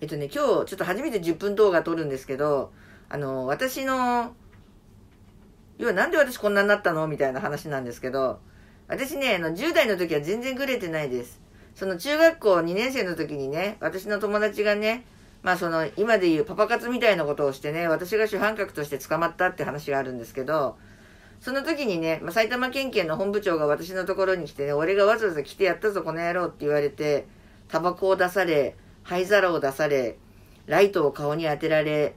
えっとね、今日ちょっと初めて10分動画撮るんですけど、あの、私の、要はなんで私こんなになったのみたいな話なんですけど、私ね、あの、10代の時は全然グレてないです。その中学校2年生の時にね、私の友達がね、まあその、今で言うパパ活みたいなことをしてね、私が主犯格として捕まったって話があるんですけど、その時にね、ま埼玉県警の本部長が私のところに来てね、俺がわざわざ来てやったぞ、この野郎って言われて、タバコを出され、灰皿を出され、ライトを顔に当てられ、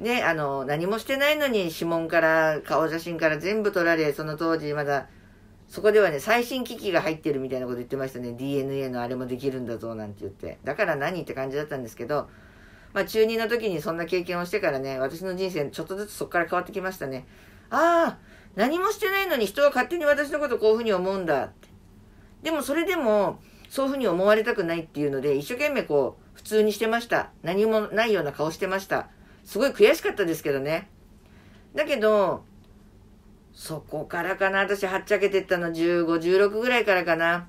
ね、あの、何もしてないのに指紋から顔写真から全部撮られ、その当時まだ、そこではね、最新機器が入ってるみたいなこと言ってましたね。DNA のあれもできるんだぞ、なんて言って。だから何って感じだったんですけど、まあ中2の時にそんな経験をしてからね、私の人生ちょっとずつそこから変わってきましたね。ああ、何もしてないのに人は勝手に私のことこういうふうに思うんだって。でもそれでも、そういうふうに思われたくないっていうので、一生懸命こう、普通にしてました。何もないような顔してました。すごい悔しかったですけどね。だけど、そこからかな。私、はっちゃけてったの15、16ぐらいからかな。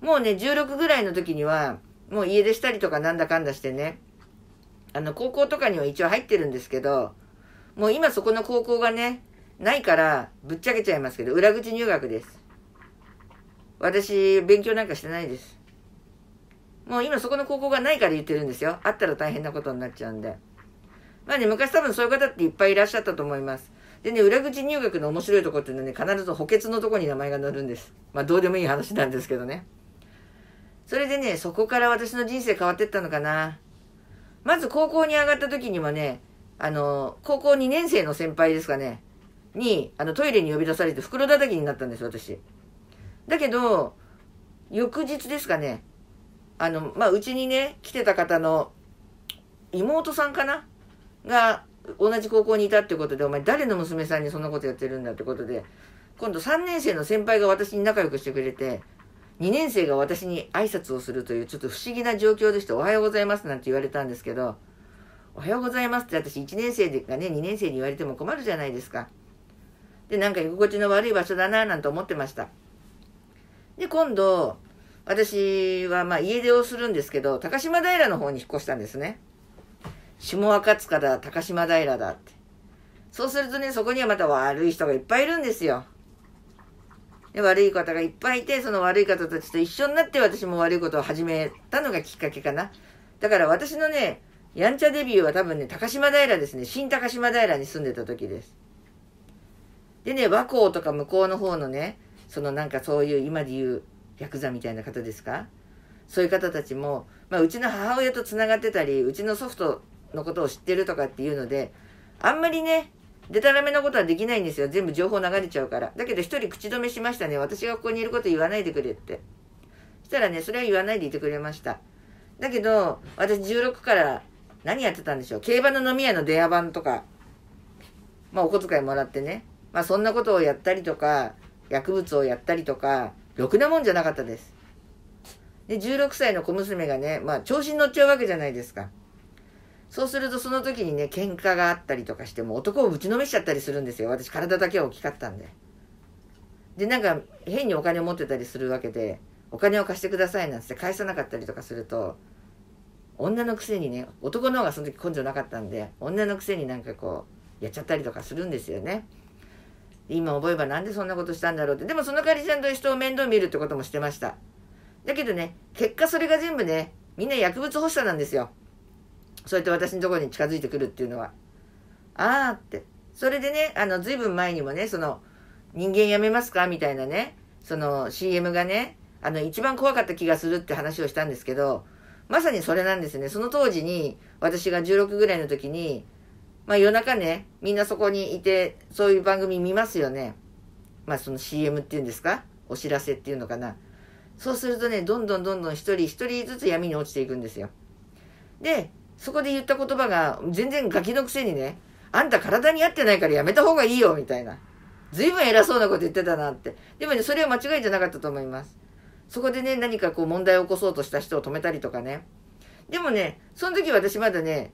もうね、16ぐらいの時には、もう家出したりとかなんだかんだしてね。あの、高校とかには一応入ってるんですけど、もう今そこの高校がね、ないから、ぶっちゃけちゃいますけど、裏口入学です。私、勉強なんかしてないです。もう今そこの高校がないから言ってるんですよ。あったら大変なことになっちゃうんで。まあね、昔多分そういう方っていっぱいいらっしゃったと思います。でね、裏口入学の面白いとこっていうのはね、必ず補欠のとこに名前が載るんです。まあどうでもいい話なんですけどね。それでね、そこから私の人生変わってったのかな。まず高校に上がった時にはね、あの、高校2年生の先輩ですかね、に、あの、トイレに呼び出されて袋叩きになったんです、私。だけど、翌日ですかね、あの、まあ、うちにね、来てた方の妹さんかなが、同じ高校にいたってことで、お前誰の娘さんにそんなことやってるんだってことで、今度3年生の先輩が私に仲良くしてくれて、2年生が私に挨拶をするというちょっと不思議な状況でして、おはようございますなんて言われたんですけど、おはようございますって私1年生がね、2年生に言われても困るじゃないですか。で、なんか居心地の悪い場所だなぁなんて思ってました。で、今度、私はまあ家出をするんですけど、高島平の方に引っ越したんですね。下赤塚だ、高島平だって。そうするとね、そこにはまた悪い人がいっぱいいるんですよ。で悪い方がいっぱいいて、その悪い方たちと一緒になって私も悪いことを始めたのがきっかけかな。だから私のね、やんちゃデビューは多分ね、高島平ですね。新高島平に住んでた時です。でね、和光とか向こうの方のね、そのなんかそういう今で言うヤクザみたいな方ですかそういう方たちも、まあ、うちの母親とつながってたりうちの祖父とのことを知ってるとかっていうのであんまりねでたらめなことはできないんですよ全部情報流れちゃうからだけど一人口止めしましたね私がここにいること言わないでくれってしたらねそれは言わないでいてくれましただけど私16から何やってたんでしょう競馬の飲み屋の電話番とかまあお小遣いもらってねまあそんなことをやったりとか薬物をやったりとか、ろくなもんじゃなかったです。で、16歳の小娘がね、まあ、調子に乗っちゃうわけじゃないですか。そうすると、その時にね、喧嘩があったりとかして、も男をぶちのめしちゃったりするんですよ。私、体だけは大きかったんで。で、なんか、変にお金を持ってたりするわけで、お金を貸してくださいなんて返さなかったりとかすると、女のくせにね、男の方がその時根性なかったんで、女のくせになんかこう、やっちゃったりとかするんですよね。今思えばなんでそんなことしたんだろうって。でもその代わりちゃんと人を面倒見るってこともしてました。だけどね、結果それが全部ね、みんな薬物発作なんですよ。そうやって私のところに近づいてくるっていうのは。ああって。それでね、あの、ずいぶん前にもね、その、人間やめますかみたいなね、その CM がね、あの、一番怖かった気がするって話をしたんですけど、まさにそれなんですね。その当時に、私が16ぐらいの時に、まあ夜中ね、みんなそこにいて、そういう番組見ますよね。まあその CM っていうんですかお知らせっていうのかな。そうするとね、どんどんどんどん一人一人ずつ闇に落ちていくんですよ。で、そこで言った言葉が全然ガキのくせにね、あんた体に合ってないからやめた方がいいよ、みたいな。ずいぶん偉そうなこと言ってたなって。でもね、それは間違いじゃなかったと思います。そこでね、何かこう問題を起こそうとした人を止めたりとかね。でもね、その時私まだね、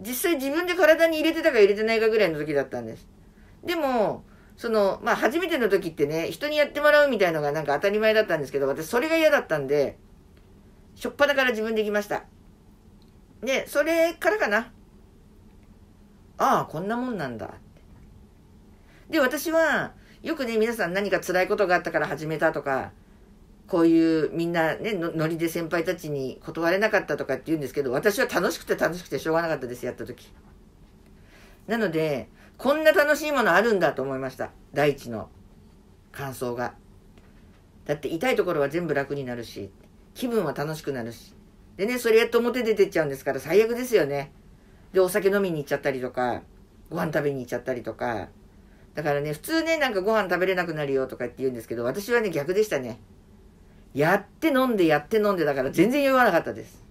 実際自分で体に入れてたか入れてないかぐらいの時だったんです。でも、その、まあ、初めての時ってね、人にやってもらうみたいのがなんか当たり前だったんですけど、私それが嫌だったんで、しょっぱだから自分で行きました。で、それからかな。ああ、こんなもんなんだ。で、私は、よくね、皆さん何か辛いことがあったから始めたとか、こういうみんなね、ノリで先輩たちに断れなかったとかって言うんですけど、私は楽しくて楽しくてしょうがなかったです、やった時。なので、こんな楽しいものあるんだと思いました。第一の感想が。だって痛いところは全部楽になるし、気分は楽しくなるし。でね、それやっと表出てっちゃうんですから最悪ですよね。で、お酒飲みに行っちゃったりとか、ご飯食べに行っちゃったりとか。だからね、普通ね、なんかご飯食べれなくなるよとかって言うんですけど、私はね、逆でしたね。やって飲んでやって飲んでだから全然酔わなかったです。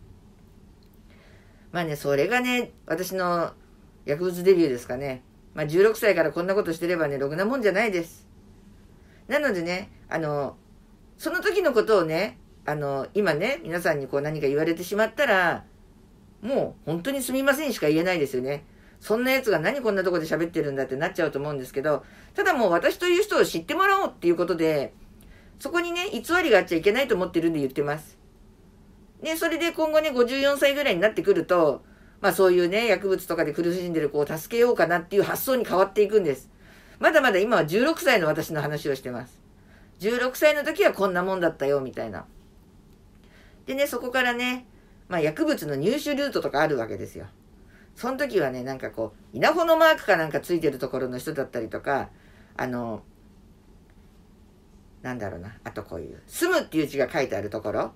まあね、それがね、私の薬物デビューですかね。まあ16歳からこんなことしてればね、ろくなもんじゃないです。なのでね、あの、その時のことをね、あの、今ね、皆さんにこう何か言われてしまったら、もう本当にすみませんしか言えないですよね。そんな奴が何こんなとこで喋ってるんだってなっちゃうと思うんですけど、ただもう私という人を知ってもらおうっていうことで、そこにね、偽りがあっちゃいけないと思ってるんで言ってます。ね、それで今後ね、54歳ぐらいになってくると、まあそういうね、薬物とかで苦しんでる子を助けようかなっていう発想に変わっていくんです。まだまだ今は16歳の私の話をしてます。16歳の時はこんなもんだったよ、みたいな。でね、そこからね、まあ薬物の入手ルートとかあるわけですよ。その時はね、なんかこう、稲穂のマークかなんかついてるところの人だったりとか、あの、なんだろうな、あとこういう、住むっていう字が書いてあるところ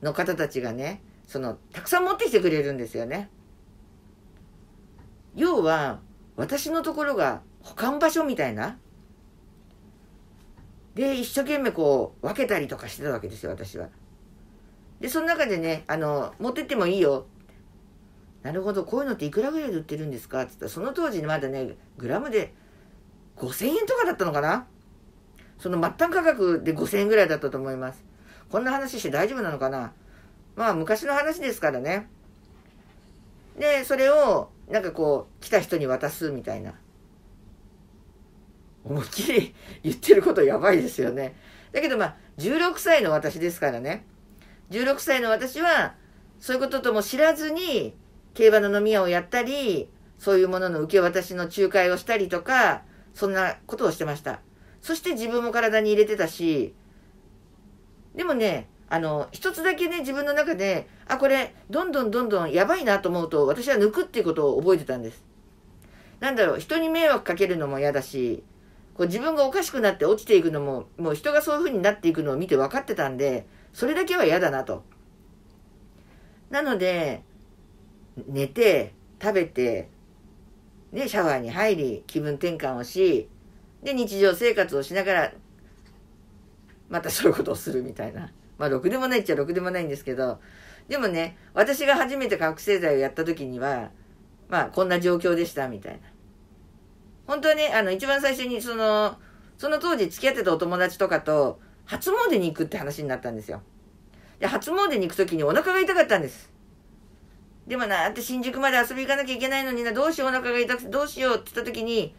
の方たちがね、その、たくさん持ってきてくれるんですよね。要は、私のところが保管場所みたいな。で、一生懸命こう、分けたりとかしてたわけですよ、私は。で、その中でね、あの、持ってってもいいよ。なるほど、こういうのっていくらぐらいで売ってるんですかって言ったら、その当時にまだね、グラムで5000円とかだったのかなその末端価格で5000円ぐらいだったと思います。こんな話して大丈夫なのかなまあ昔の話ですからね。で、それをなんかこう来た人に渡すみたいな。思いっきり言ってることやばいですよね。だけどまあ16歳の私ですからね。16歳の私はそういうこととも知らずに競馬の飲み屋をやったり、そういうものの受け渡しの仲介をしたりとか、そんなことをしてました。そして自分も体に入れてたし、でもね、あの、一つだけね、自分の中で、あ、これ、どんどんどんどんやばいなと思うと、私は抜くっていうことを覚えてたんです。なんだろう、人に迷惑かけるのも嫌だし、こう自分がおかしくなって落ちていくのも、もう人がそういうふうになっていくのを見て分かってたんで、それだけは嫌だなと。なので、寝て、食べて、ね、シャワーに入り、気分転換をし、で、日常生活をしながら、またそういうことをするみたいな。まあ、ろくでもないっちゃろくでもないんですけど、でもね、私が初めて覚醒剤をやった時には、まあ、こんな状況でした、みたいな。本当はね、あの、一番最初に、その、その当時付き合ってたお友達とかと、初詣に行くって話になったんですよ。で、初詣に行く時にお腹が痛かったんです。でもな、って新宿まで遊び行かなきゃいけないのにな、どうしようお腹が痛くて、どうしようって言った時に、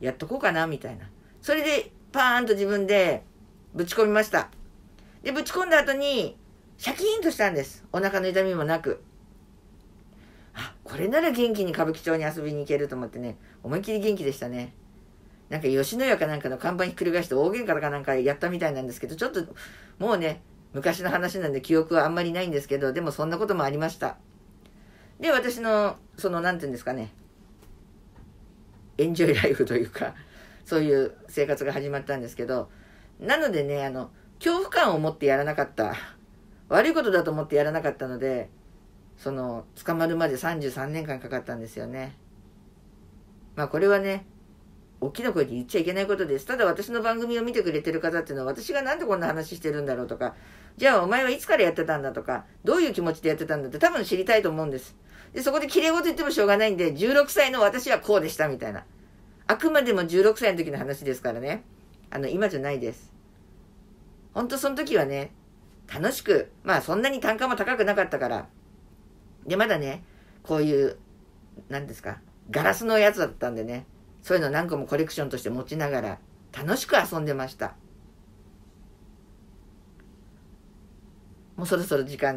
やっとこうかな、みたいな。それで、パーンと自分でぶち込みました。で、ぶち込んだ後に、シャキーンとしたんです。お腹の痛みもなく。あ、これなら元気に歌舞伎町に遊びに行けると思ってね、思いっきり元気でしたね。なんか吉野家かなんかの看板ひっくり返して大喧嘩かなんかやったみたいなんですけど、ちょっともうね、昔の話なんで記憶はあんまりないんですけど、でもそんなこともありました。で、私の、その、なんていうんですかね、エンジョイライフというかそういう生活が始まったんですけどなのでねあの恐怖感を持ってやらなかった悪いことだと思ってやらなかったのでその捕まるまで33年間かかったんですよね。まあこれはね大きな声で言っちゃいけないことです。ただ私の番組を見てくれてる方っていうのは私がなんでこんな話してるんだろうとか、じゃあお前はいつからやってたんだとか、どういう気持ちでやってたんだって多分知りたいと思うんです。で、そこで綺麗事言ってもしょうがないんで、16歳の私はこうでしたみたいな。あくまでも16歳の時の話ですからね。あの、今じゃないです。ほんとその時はね、楽しく、まあそんなに単価も高くなかったから。で、まだね、こういう、なんですか、ガラスのやつだったんでね。そういうの何個もコレクションとして持ちながら楽しく遊んでました。もうそろそろ時間